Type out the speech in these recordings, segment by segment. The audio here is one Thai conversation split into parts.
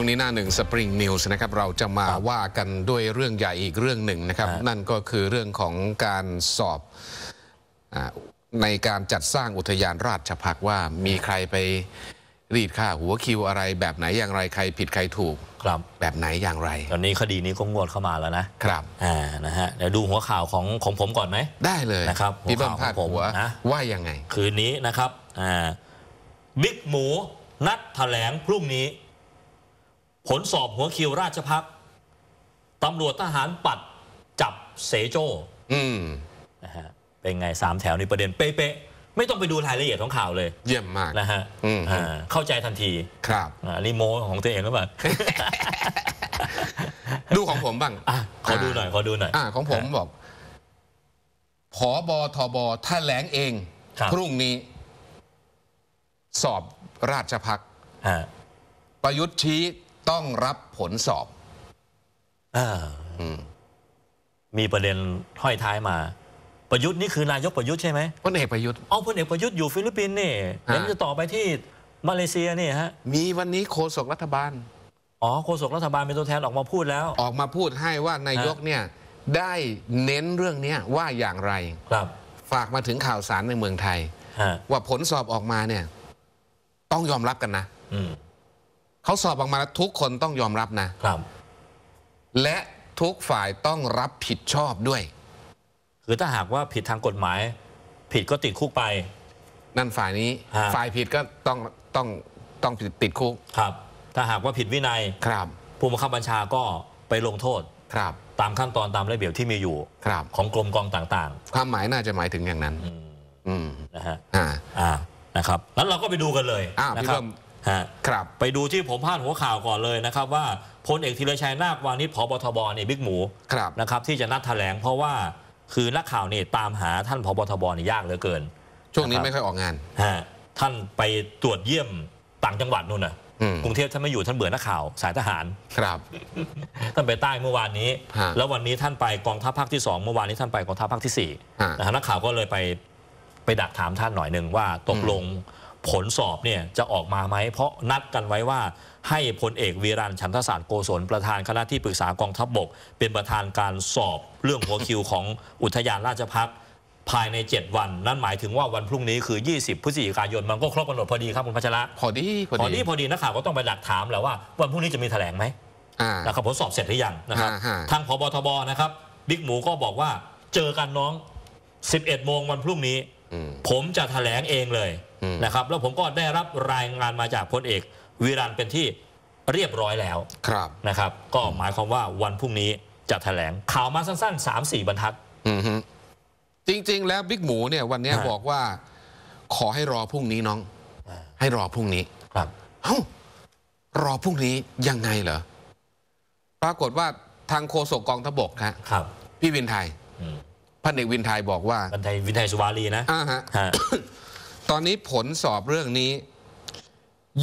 วงนี้หน้าหนึ่งสปริงนิวส์นะครับเราจะมาว่ากันด้วยเรื่องใหญ่อีกเรื่องหนึ่งนะครับ นั่นก็คือเรื่องของการสอบอในการจัดสร้างอุทยานราชพักว่ามีใครไปรีดค่า หัวคิวอะไร แบบไหนอย่างไรใครผิดใครถูกครับแบบไหนอย่างไร ตอนนี้คดีนี้ก็งวดเข้ามาแล้วนะครับอ่านะฮะเดี๋ยวดูหัวข่าวของของผมก่อนไหม ได้เลยนะครับหัวข่าวของผมนะว่ายังไง คืนนี้นะครับอ่าบิ๊กหมู นัดแถลง พรุ่งนี้ผลสอบหัวคิวราชพักตำรวจทหารปัดจับเสโจ อืมนะฮะเป็นไงสามแถวนี้ประเด็นเป๊ะๆไม่ต้องไปดูรายละเอียดของข่าวเลย เยี่ยมมากนะฮะอืมอ่าเข้าใจทันที ครับอ่ารีโมของตัวเองหรือเปล่าดูของผมบ้างอ่ะขอดูหน่อย ขอดูหน่อยอ่าของผมบอกผบทบแถลงเองรพรุ่งนี้ สอบราชพักฮะประยุทธ์ชี้ต้องรับผลสอบอ่าอมมีประเด็นห้อยท้ายมา ประยุทธ์นี่คือนายกประยุทธ์ใช่ไหมพลเอกประยุทธ์เอาพลเอกประยุทธ์อยู่ฟิลิปปินส์นี่เดี๋ยวจะต่อไปที่มาเลเซียนี่ฮะมีวันนี้โฆษกรัฐบาลอ๋อโฆษกรัฐบาลเป็นตัวแทนออกมาพูดแล้ว ออกมาพูดให้ว่านายกเนี่ยได้เน้นเรื่องเนี้ยว่าอย่างไร ครับฝากมาถึงข่าวสารในเมืองไทยว่าผลสอบออกมาเนี่ยต้องยอมรับกันนะ อืเขาสอบออกมาแล้วทุกคนต้องยอมรับนะครับ และทุกฝ่ายต้องรับผิดชอบด้วย คือถ้าหากว่าผิดทางกฎหมาย ผิดก็ติดคุกไป นั่นฝ่ายนี้ ฝ่ายผิดก็ต้องต้องต้องติดคุก ครับ ถ้าหากว่าผิดวินัยครับผู้บังคับบัญชาก็ไปลงโทษครับ ตามขั้นตอนตามระเบียบที่มีอยู่ครับ ของกรมกองต่าง ๆ ความหมายน่าจะหมายถึงอย่างนั้น อืมนะฮะอ่านะครับ แล้วเราก็ไปดูกันเลยอ่านะพี่ครัเพิ่มฮะครับไปดูที่ผมพาดหัวข่าวก่อนเลยนะครับว่าพลเอกธีรชัยนาควานิชพบทบเนี่ยบิ๊กหมูครับนะครับ ที่จะนัดแถลงเพราะว่าคือนักข่าวเนี่ยตามหาท่านพบทบเนี่ยยากเหลือเกินช่วงนี้ไม่ค่อยออกงานฮะท่านไปตรวจเยี่ยมต่างจังหวัดนู่นน่ะ กรุงเทพท่านไม่อยู่ท่านเบื่อนักข่าวสายทหารครับ ท่านไปใต้เมื่อวานนี้ แล้ววันนี้ท่านไปกองทัพภาคที่2เมื่อวานนี้ท่านไปกองทัพภาคที่4นะนักข่าวก็เลยไปไปดักถามท่านหน่อยหนึ่งว่าตกลงผลสอบเนี่ยจะออกมาไหม เพราะนัดกันไว้ว่าให้พลเอกวีรันชันทศาสตร์โกศลประธานคณะที่ปรึกษากองทัพบบก เป็นประธานการสอบเรื่องหัวคิวของอุทยานราชพักภายใน 7 วัน นั่นหมายถึงว่าวันพรุ่งนี้คือ 20พฤศจิกายน มันก็ครบกำหนดพอดีครับ คุณพัชระพอดีพอดี พอดีนักข่าวก็ต้องไปหลักถามแล้วว่าวันพรุ่งนี้จะมีแถลงไหมนะครับผลสอบเสร็จหรือยังนะครับทางพบทบนะครับ บิ๊กหมูก็บอกว่าเจอกันน้อง 11โมงวันพรุ่งนี้ผมจะแถลงเองเลยนะครับแล้วผมก็ได้รับรายงานมาจากพลเอกวีรันเป็นที่เรียบร้อยแล้ว ครับนะครับ ก็หมายความว่าวันพรุ่งนี้จะแถลงข่าวมาสั้นๆสามสี่บรรทัดจริง ๆ แล้วบิ๊กหมูเนี่ย วันนี้บอกว่า ขอให้รอพรุ่งนี้น้องให้รอพรุ่งนี้ครับเฮ้รอพรุ่งนี้ยังไงเหรอปรากฏว่าทางโฆษกกองทบกฮะครับ พี่วินไทยพันเอกวินไทยบอกว่าวินไทยวินไทยสุวารีนะอ่าฮะตอนนี้ผลสอบเรื่องนี้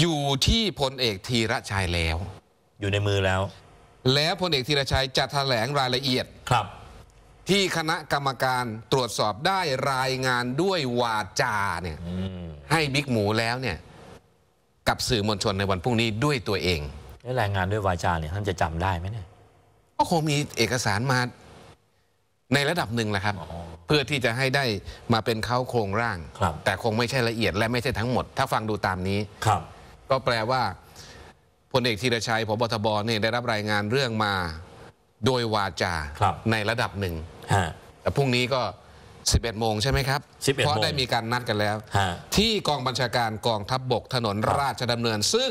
อยู่ที่พลเอกธีระชัยแล้ว อยู่ในมือแล้ว แล้วพลเอกธีระชัยจะถแถลงรายละเอียดครับ ที่คณะกรรมการตรวจสอบได้รายงานด้วยวาจาเนี่ยให้บิ๊กหมูแล้วเนี่ย กับสื่อมวลชนในวันพรุ่งนี้ด้วยตัวเองและรายงานด้วยวาจาเนี่ย ท่านจะจำได้ไหมเนี่ยก็คงมีเอกสารมาในระดับหนึ่งแหละครับ เพื่อที่จะให้ได้มาเป็นเขาโครงร่าง แต่คงไม่ใช่ละเอียดและไม่ใช่ทั้งหมด ถ้าฟังดูตามนี้ครับ ก็แปลว่าพลเอกธีรชัยพบทบเนี่ยได้รับรายงานเรื่องมาโดยวาจาในระดับหนึ่งแต่พรุ่งนี้ก็ 11โมงใช่ไหมครับเพราะได้มีการนัดกันแล้วที่กองบัญชาการกองทัพบบกถนนราชดำเนินซึ่ง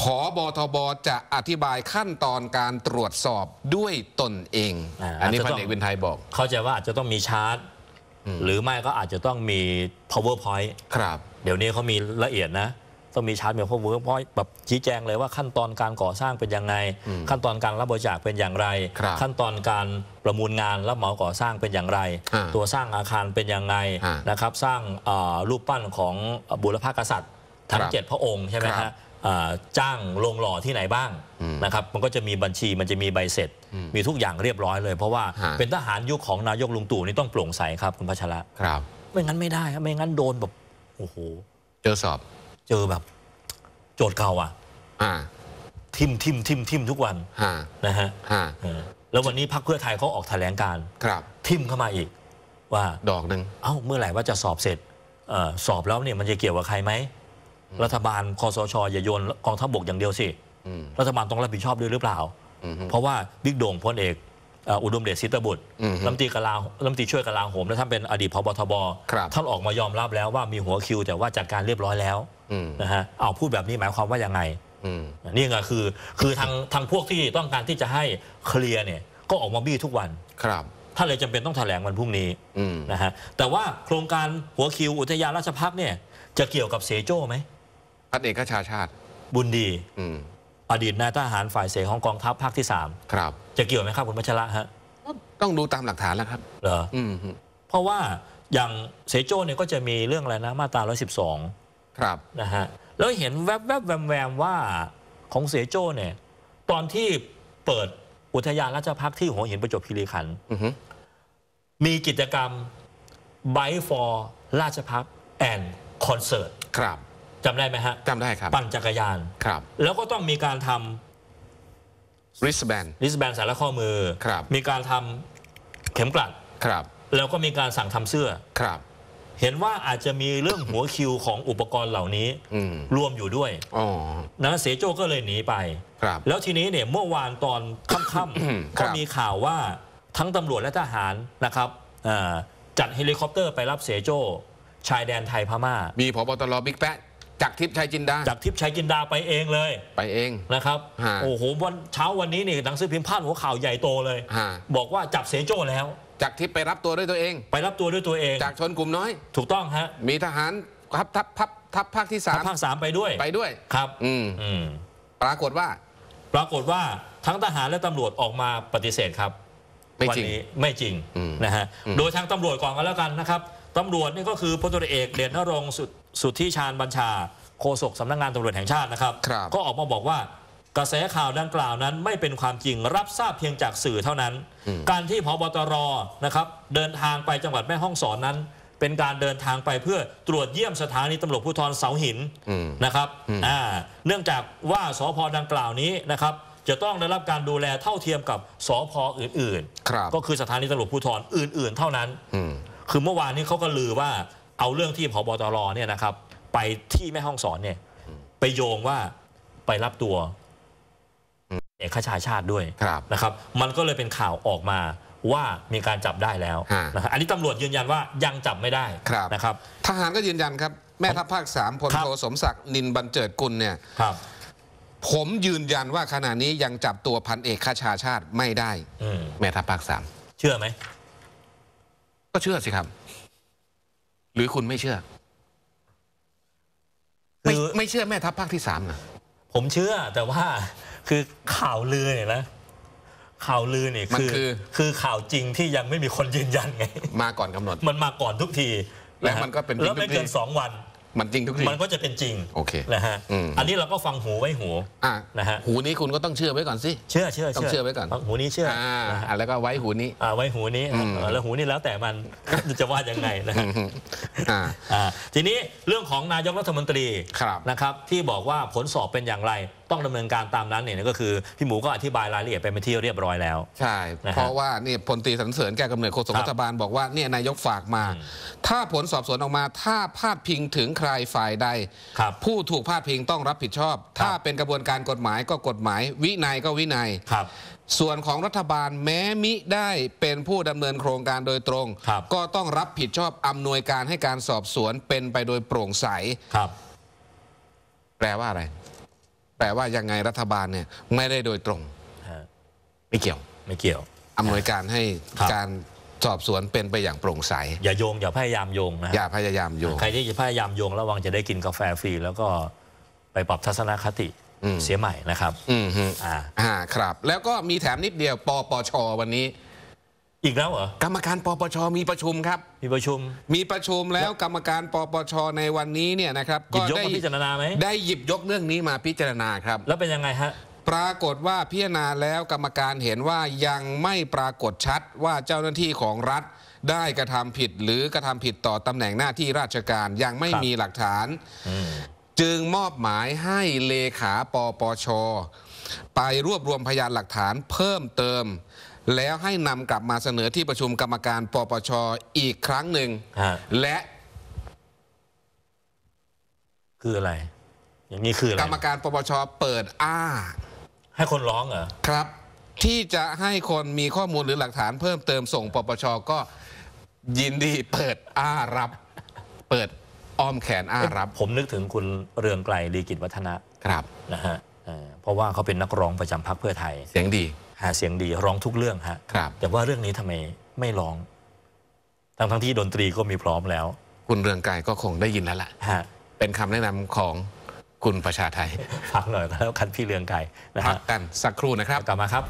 ผอบทบ จะอธิบายขั้นตอนการตรวจสอบด้วยตนเอง อันนี้พันเอกวินไทยบอก เข้าใจว่าอาจจะต้องมีชาร์ตหรือไม่ก็อาจจะต้องมี powerpoint ครับ เดี๋ยวนี้เขามีละเอียดนะ ต้องมีชาร์ตมี powerpoint แบบชี้แจงเลยว่าขั้นตอนการก่อสร้างเป็นยังไงขั้นตอนการรับบริจาคเป็นอย่างไรรขั้นตอนการประมูลงานรับเหมาก่อสร้างเป็นอย่างไร ตัวสร้างอาคารเป็นอย่างไรนะครับ สร้างรูปปั้นของบุรพกษัตริย์ทั้งเจ็ดพระองค์ใช่ไหมครับฮะจ้างลงหล่อที่ไหนบ้างนะครับ มันก็จะมีบัญชีมันจะมีใบเสร็จ มีทุกอย่างเรียบร้อยเลย เพราะว่าเป็นทหารยุคของนายกลุงตู่นี่ต้องโปร่งใสครับคุณพัชระครับไม่งั้นไม่ได้ครับไม่งั้นโดนแบบโอ้โหเจอสอบเจอแบบ โจทย์เก่าอ่ะทิมทิมทิมทิมทุกวันนะฮะแล้ววันนี้พักเพื่อไทยเขาออกแถลงการครับ ทิมเข้ามาอีก ว่าดอกหนึ่งเอ้า เมื่อไหร่ว่าจะสอบเสร็จสอบแล้วเนี่ยมันจะเกี่ยวกับใครไหมรัฐบาลคอสช อย่าโยนกองทัพบกอย่างเดียวสิ รัฐบาลต้องรับผิดชอบด้วยหรือเปล่า เพราะว่าบิ๊กโด่งพลเอก อุดมเดชสิตบุตรลัมตีกลาลัมตีช่วยกลาโหม และท่านเป็นอดีตพบทบ ท่านออกมายอมรับแล้วว่ามีหัวคิวแต่ว่าจัดการเรียบร้อยแล้วนะฮะ เอาพูดแบบนี้หมายความว่ายังไงนี่ไงคือคือทางทางพวกที่ต้องการที่จะให้เคลียร์เนี่ยก็ออกมาบี้ทุกวัน ครับท่านเลยจำเป็นต้องแถลงวันพรุ่งนี้นะฮะ แต่ว่าโครงการหัวคิวอุทยานราชพักเนี่ยจะเกี่ยวกับเสโจ้ไหมพันเอกชาชาติบุญดีออดีตนายทหารฝ่ายเสของกองทัพภาคที่สามครับ จะเกี่ยวไหมครับ คุณพัชระฮะต้องดูตามหลักฐานแล้วครับเหรอเพราะว่าอย่างเสโจ้เนี่ยก็จะมีเรื่องอะไรนะ มาตรา112 ครับนะฮะแล้วเห็นแวบแวบแวมว่าของเสโจ้เนี่ย ตอนที่เปิดอุทยานราชพักที่หัวหินประจวบคีรีขันธ์มีกิจกรรมไบฟอร์ราชพักแอนด์คอนเสิร์ตครับจำได้ไหมฮะจำได้ครับ ปั่นจักรยานครับแล้วก็ต้องมีการทำริสแบนริสแบนสายและข้อมือครับมีการทำเข็มกลัดครับ แล้วก็มีการสั่งทำเสื้อครับ เห็นว่าอาจจะมีเรื่องหัวคิวของอุปกรณ์เหล่านี้รวมอยู่ด้วยอนะเสโจก็เลยหนีไปครับ แล้วทีนี้เนี่ยเมื่อวานตอนค่ำๆก็มีข่าวว่าทั้งตำรวจและทหารนะครับจัดเฮลิคอปเตอร์ไปรับเสโจชายแดนไทยพม่ามีพบตรบิ๊กแป๊ะจากทิพย์ชัยจินดาจากทิพย์ชัยจินดาไปเองเลย ไปเองนะครับโอ้โหวันเช้าวันนี้นี่หนังสือพิมพ์พาดหัวข่าวใหญ่โตเลย บอกว่าจับเสโจ้แล้ว จากทิพย์ไปรับตัวด้วยตัวเอง ไปรับตัวด้วยตัวเอง จากชนกลุ่มน้อยถูกต้องฮะ มีทหารทัพทัพทัพทัพภาคที่สามภาคสามไปด้วยไปด้วยครับอืมปรากฏว่า ปรากฏว่าทั้งทหารและตำรวจออกมาปฏิเสธครับไม่วัจริงนี้ไม่จริง นะฮะโดยทางตำรวจก่อนกันแล้วกันนะครับตำรวจนี่ก็คือพลตรีเอกเดชนรงสุสุทธิชาญบัญชาโฆษกสำนักงงานตำรวจแห่งชาตินะครับรบก็ออกมาบอกว่า กระแสข่าวดังกล่าวนั้นไม่เป็นความจริงรับทราบเพียงจากสื่อเท่านั้น การที่พบตรนะครับ เดินทางไปจังหวัดแม่ฮ่องสอนนั้น เป็นการเดินทางไปเพื่อตรวจเยี่ยมสถานีตำรวจภูธรเสาหินนะครับเนื่องจากว่าสพดังกล่าวนี้นะครับ จะต้องได้รับการดูแลเท่าเทียมกับสพอื่น ๆ ก็คือสถานีตำรวจภูธรอื่น ๆเท่านั้นคือเมื่อวานนี้เขาก็ลือว่าเอาเรื่องที่พบตรเนี่ยนะครับ ไปที่แม่ห้องสอนเนี่ย ไปโยงว่าไปรับตัวเอกชาชาติด้วยนะครับ มันก็เลยเป็นข่าวออกมาว่ามีการจับได้แล้วนะครับอันนี้ตำรวจยืนยันว่ายังจับไม่ได้นะครับทหารก็ยืนยันครับ แม่ทัพภาคสามพลโทสมศักดิ์นินบันเจิดกุลเนี่ยผมยืนยันว่าขณะนี้ยังจับตัวพันเอกข้ชาชาติไม่ได้แม่ทัพภาคสามเชื่อไหมก็เชื่อสิครับหรือคุณไม่เชื่อคือไม่เชื่อแม่ทัพภาคที่สามนะผมเชื่อแต่ว่า คือข่าวลือเนี่ยนะ ข่าวลือเนี่ย คือ คือข่าวจริงที่ยังไม่มีคนยืนยันไง มาก่อนกำหนด มันมาก่อนทุกทีแล้วมันก็เป็นแล้วไม่ทุกเกินสองวันมันจริงทุกทีมันก็จะเป็นจริงโอเคนะฮะอันนี้เราก็ฟังหูไว้หูอ่ะนะฮะหูนี้คุณก็ต้องเชื่อไว้ก่อนสิเชื่อเชื่อต้องเชื่อไว้ก่อน หูนี้เชื่ออ่าแล้วก็ไว้หูนี้อ่าไว้หูนี้อแล้วหูนี้แล้วแต่มันจะว่าอย่างไรนะฮะอ่าอ่าทีนี้เรื่องของนายกรัฐมนตรีครับนะครับ ที่บอกว่าผลสอบเป็นอย่างไรต้องดำเนินการตามนั้นเนี่ยก็คือ พี่หมูก็อธิบายรายละเอียดไปเป็นที่เรียบร้อยแล้ว ใช่ เพราะว่านี่พลตีสันเสริญแก้กำเนิดโฆษกรัฐบาลบอกว่าเนี่ยนายกฝากมา ถ้าผลสอบสวนออกมา ถ้าพาดพิงถึงใครฝ่ายใดผู้ถูกพาดพิง ต้องรับผิดชอบ ถ้าเป็นกระบวนการกฎหมายก็กฎหมาย วินัยก็วินัยครับ ส่วนของรัฐบาลแม้มิได้เป็นผู้ดำเนินโครงการโดยตรงรก็ต้องรับผิดชอบอำนวยการให้การสอบสวนเป็นไปโดยโปร่งใสครับ แปลว่าอะไรแลว่ายังไงรัฐบาลเนี่ยไม่ได้โดยตรงไม่เกี่ยว ไม่เกี่ยว อำนวยการให้การสอบสวนเป็นไปอย่างโปร่งใส อย่าโยง อย่าพยายามโยงนะอย่าพยายามโยงใครที่จะพยายามโยงระวังจะได้กินกาแฟฟรี แล้วก็ไปปรับทัศนคติเสียใหม่นะครับ อืมอ่าครับ แล้วก็มีแถมนิดเดียวปปช วันนี้อีกแล้วเหรอกรรมการปปชมีประชุมครับมีประชุมมีประชุมแล้วกรรมการปปชในวันนี้เนี่ยนะครับก็ได้พิจารณาไหมได้หยิบยกเรื่องนี้มาพิจารณาครับแล้วเป็นยังไงฮะปรากฏว่าพิจารณาแล้วกรรมการเห็นว่ายังไม่ปรากฏชัดว่าเจ้าหน้าที่ของรัฐได้กระทำผิดหรือกระทำผิดต่อตำแหน่งหน้าที่ราชการยังไม่มีหลักฐานจึงมอบหมายให้เลขาปปช ไปรวบรวมพยานหลักฐานเพิ่มเติมแล้วให้นำกลับมาเสนอที่ประชุมกรรมการ ปปชอีกครั้งหนึ่งและ คืออะไร อย่างนี้คืออะไรกรรมการปปชเปิดอ้าให้คนร้องเหรอครับ ที่จะให้คนมีข้อมูลหรือหลักฐานเพิ่มเติมส่งปปชก็ยินดีเปิดอ้ารับ เปิดอ้อมแขนอ้ารับผมนึกถึงคุณเรืองไกลลีกิจวัฒนะครับนะฮะเเพราะว่าเขาเป็นนักร้องประจำพรรคเพื่อไทยเสียงดีหาเสียงดีร้องทุกเรื่องฮะครับแต่ว่าเรื่องนี้ทำไมไม่ร้องทั้งทั้งที่ดนตรีก็มีพร้อมแล้ว คุณเรืองไกรก็คงได้ยินแล้วล่ะฮะเป็นคำแนะนำของคุณประชาไทยฟังหน่อยแล้วคันพี่เรืองไกรนะฮะกันสักครู่นะครับ กลับมาครับ